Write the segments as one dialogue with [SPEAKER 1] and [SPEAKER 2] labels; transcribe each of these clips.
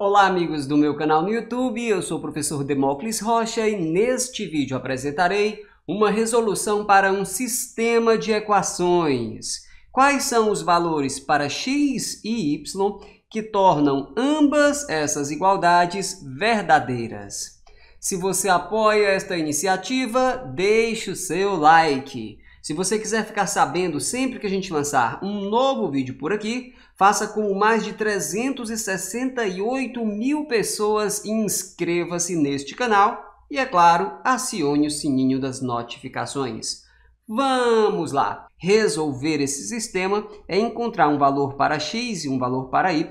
[SPEAKER 1] Olá amigos do meu canal no YouTube, eu sou o professor Demócles Rocha e neste vídeo apresentarei uma resolução para um sistema de equações. Quais são os valores para x e y que tornam ambas essas igualdades verdadeiras? Se você apoia esta iniciativa, deixe o seu like. Se você quiser ficar sabendo sempre que a gente lançar um novo vídeo por aqui, Faça com mais de 368 mil pessoas e inscreva-se neste canal. E é claro, acione o sininho das notificações. Vamos lá! Resolver esse sistema é encontrar um valor para x e um valor para y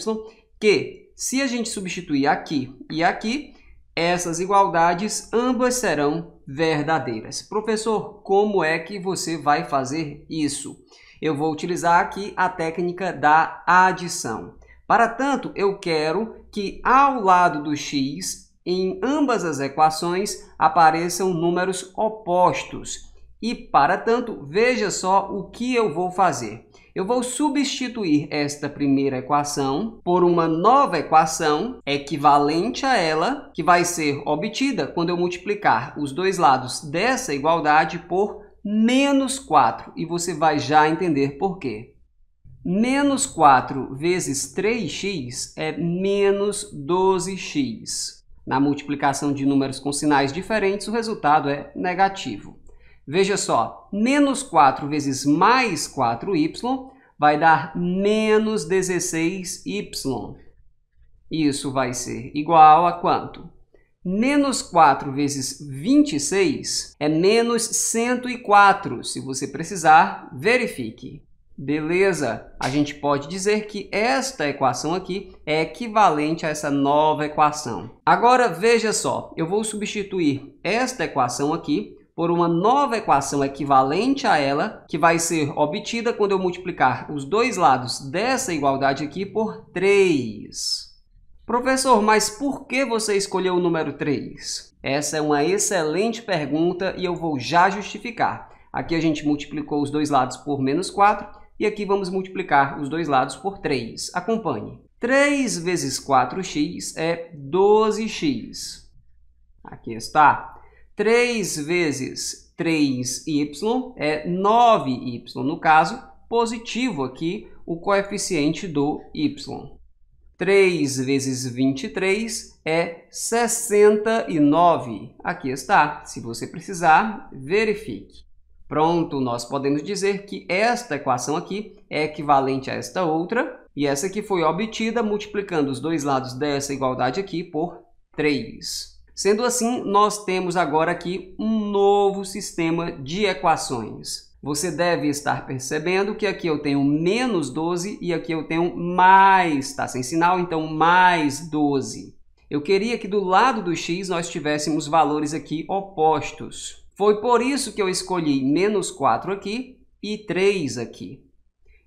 [SPEAKER 1] que, se a gente substituir aqui e aqui, essas igualdades ambas serão verdadeiras. Professor, como é que você vai fazer isso? eu vou utilizar aqui a técnica da adição. Para tanto, eu quero que ao lado do x, em ambas as equações, apareçam números opostos. E para tanto, veja só o que eu vou fazer. Eu vou substituir esta primeira equação por uma nova equação equivalente a ela, que vai ser obtida quando eu multiplicar os dois lados dessa igualdade por menos 4 e você vai já entender por quê. Menos 4 vezes 3x é menos 12x. Na multiplicação de números com sinais diferentes, o resultado é negativo. Veja só, menos 4 vezes mais 4y vai dar menos 16y. Isso vai ser igual a quanto? Menos 4 vezes 26 é menos 104. Se você precisar, verifique. Beleza, a gente pode dizer que esta equação aqui é equivalente a essa nova equação. Agora, veja só, eu vou substituir esta equação aqui por uma nova equação equivalente a ela, que vai ser obtida quando eu multiplicar os dois lados dessa igualdade aqui por 3. Professor, mas por que você escolheu o número 3? Essa é uma excelente pergunta e eu vou já justificar. Aqui a gente multiplicou os dois lados por menos 4 e aqui vamos multiplicar os dois lados por 3. Acompanhe. 3 vezes 4x é 12x. Aqui está. 3 vezes 3y é 9y, no caso, positivo aqui o coeficiente do y. 3 vezes 23 é 69. Aqui está. Se você precisar, verifique. Pronto, nós podemos dizer que esta equação aqui é equivalente a esta outra, e essa aqui foi obtida multiplicando os dois lados dessa igualdade aqui por 3. Sendo assim, nós temos agora aqui um novo sistema de equações. Você deve estar percebendo que aqui eu tenho menos 12 e aqui eu tenho mais, está sem sinal, então mais 12. Eu queria que do lado do x nós tivéssemos valores aqui opostos. Foi por isso que eu escolhi menos 4 aqui e 3 aqui.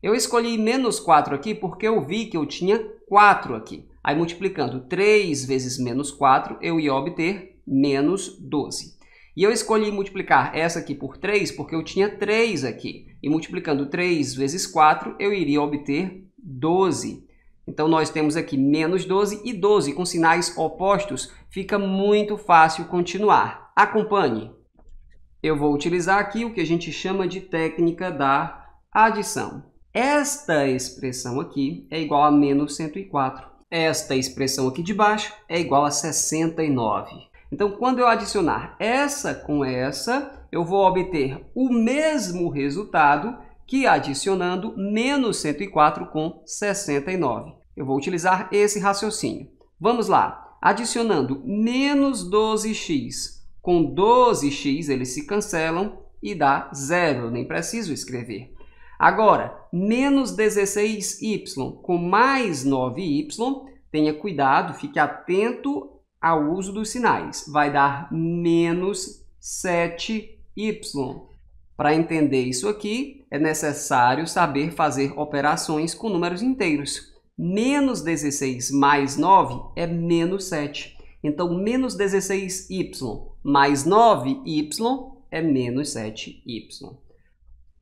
[SPEAKER 1] Eu escolhi menos 4 aqui porque eu vi que eu tinha 4 aqui. Aí multiplicando 3 vezes menos 4, eu ia obter menos 12. E eu escolhi multiplicar essa aqui por 3 porque eu tinha 3 aqui. E multiplicando 3 vezes 4, eu iria obter 12. Então, nós temos aqui menos 12 e 12 com sinais opostos. Fica muito fácil continuar. Acompanhe. Eu vou utilizar aqui o que a gente chama de técnica da adição. Esta expressão aqui é igual a menos 104. Esta expressão aqui de baixo é igual a 69. Então, quando eu adicionar essa com essa, eu vou obter o mesmo resultado que adicionando menos 104 com 69. Eu vou utilizar esse raciocínio. Vamos lá. Adicionando menos 12x com 12x, eles se cancelam e dá zero. nem preciso escrever. Agora, menos 16y com mais 9y, tenha cuidado, fique atento ao uso dos sinais. Vai dar menos 7y. Para entender isso aqui, é necessário saber fazer operações com números inteiros. Menos 16 mais 9 é menos 7. Então, menos 16y mais 9y é menos 7y.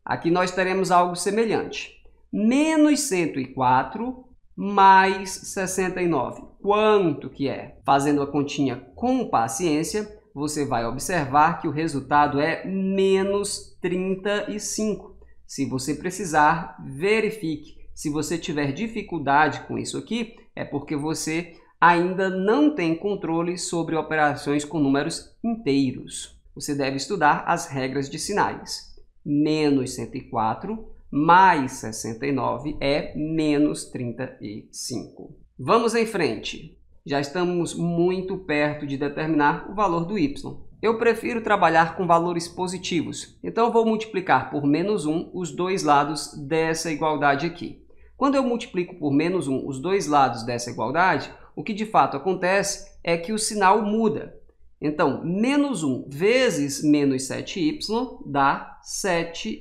[SPEAKER 1] Aqui nós teremos algo semelhante. Menos 104 mais 69. Quanto que é? Fazendo a continha com paciência, você vai observar que o resultado é menos 35. Se você precisar, verifique. Se você tiver dificuldade com isso aqui, é porque você ainda não tem controle sobre operações com números inteiros. Você deve estudar as regras de sinais. Menos 104 mais 69 é menos 35. Vamos em frente. Já estamos muito perto de determinar o valor do y. Eu prefiro trabalhar com valores positivos, então vou multiplicar por menos 1 os dois lados dessa igualdade aqui. Quando eu multiplico por menos 1 os dois lados dessa igualdade, o que de fato acontece é que o sinal muda. Então, menos 1 vezes menos 7y dá 7y.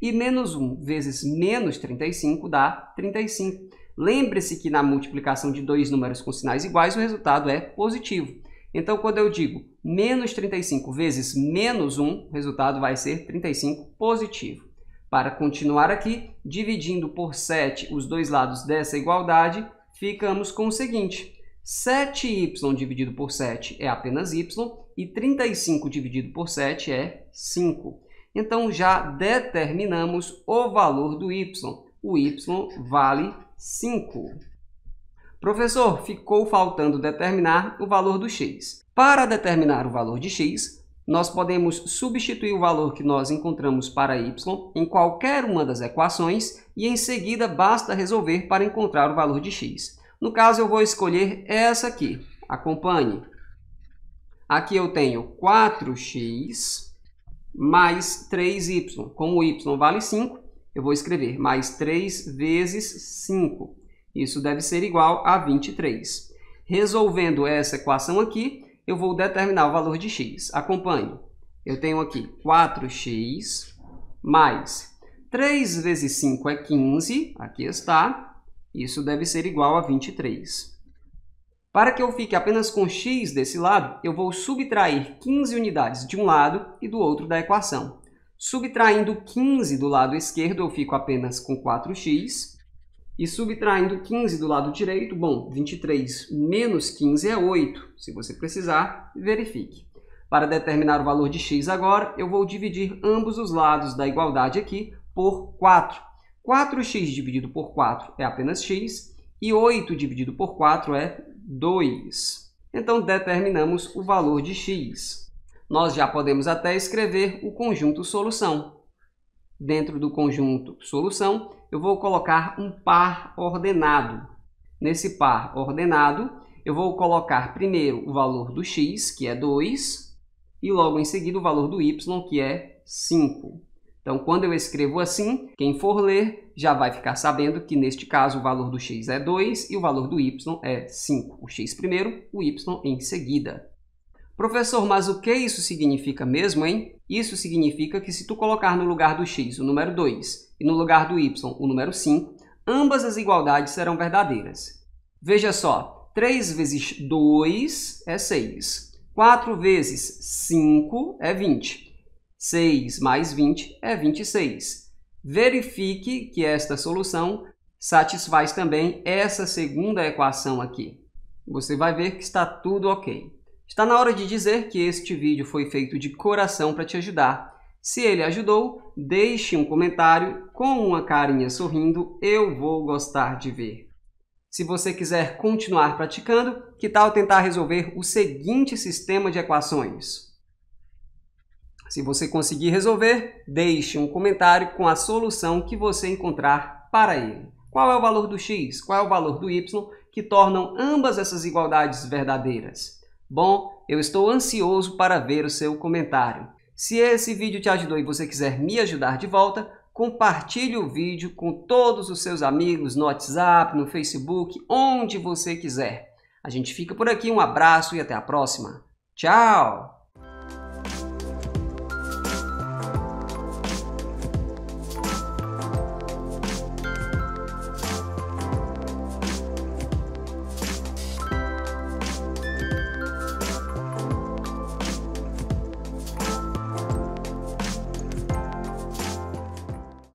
[SPEAKER 1] E menos 1 vezes menos 35 dá 35. Lembre-se que na multiplicação de dois números com sinais iguais, o resultado é positivo. Então, quando eu digo menos 35 vezes menos 1, o resultado vai ser 35 positivo. Para continuar aqui, dividindo por 7 os dois lados dessa igualdade, ficamos com o seguinte. 7y dividido por 7 é apenas y e 35 dividido por 7 é 5. Então já determinamos o valor do y. O y vale 5. Professor, ficou faltando determinar o valor do x. Para determinar o valor de x, nós podemos substituir o valor que nós encontramos para y em qualquer uma das equações e em seguida basta resolver para encontrar o valor de x. No caso, eu vou escolher essa aqui. Acompanhe. Aqui eu tenho 4x mais 3y. Como y vale 5, eu vou escrever mais 3 vezes 5. Isso deve ser igual a 23. Resolvendo essa equação aqui, eu vou determinar o valor de x. Acompanhe. Eu tenho aqui 4x mais 3 vezes 5 é 15, aqui está. Isso deve ser igual a 23. Para que eu fique apenas com x desse lado, eu vou subtrair 15 unidades de um lado e do outro da equação. Subtraindo 15 do lado esquerdo, eu fico apenas com 4x. E subtraindo 15 do lado direito, bom, 23 menos 15 é 8. Se você precisar, verifique. Para determinar o valor de x agora, eu vou dividir ambos os lados da igualdade aqui por 4. 4x dividido por 4 é apenas x e 8 dividido por 4 é 2. Então determinamos o valor de x. Nós já podemos até escrever o conjunto solução. Dentro do conjunto solução, eu vou colocar um par ordenado. Nesse par ordenado, eu vou colocar primeiro o valor do x, que é 2, e logo em seguida o valor do y, que é 5. Então, quando eu escrevo assim, quem for ler já vai ficar sabendo que, neste caso, o valor do x é 2 e o valor do y é 5. O x primeiro, o y em seguida. Professor, mas o que isso significa mesmo, hein? Isso significa que se tu colocar no lugar do x o número 2 e no lugar do y o número 5, ambas as igualdades serão verdadeiras. Veja só, 3 vezes 2 é 6, 4 vezes 5 é 20, 6 mais 20 é 26. Verifique que esta solução satisfaz também essa segunda equação aqui. Você vai ver que está tudo ok. Está na hora de dizer que este vídeo foi feito de coração para te ajudar. Se ele ajudou, deixe um comentário com uma carinha sorrindo, eu vou gostar de ver. Se você quiser continuar praticando, que tal tentar resolver o seguinte sistema de equações? Se você conseguir resolver, deixe um comentário com a solução que você encontrar para ele. Qual é o valor do x? Qual é o valor do y que tornam ambas essas igualdades verdadeiras? Bom, eu estou ansioso para ver o seu comentário. Se esse vídeo te ajudou e você quiser me ajudar de volta, compartilhe o vídeo com todos os seus amigos no WhatsApp, no Facebook, onde você quiser. A gente fica por aqui, um abraço e até a próxima. Tchau!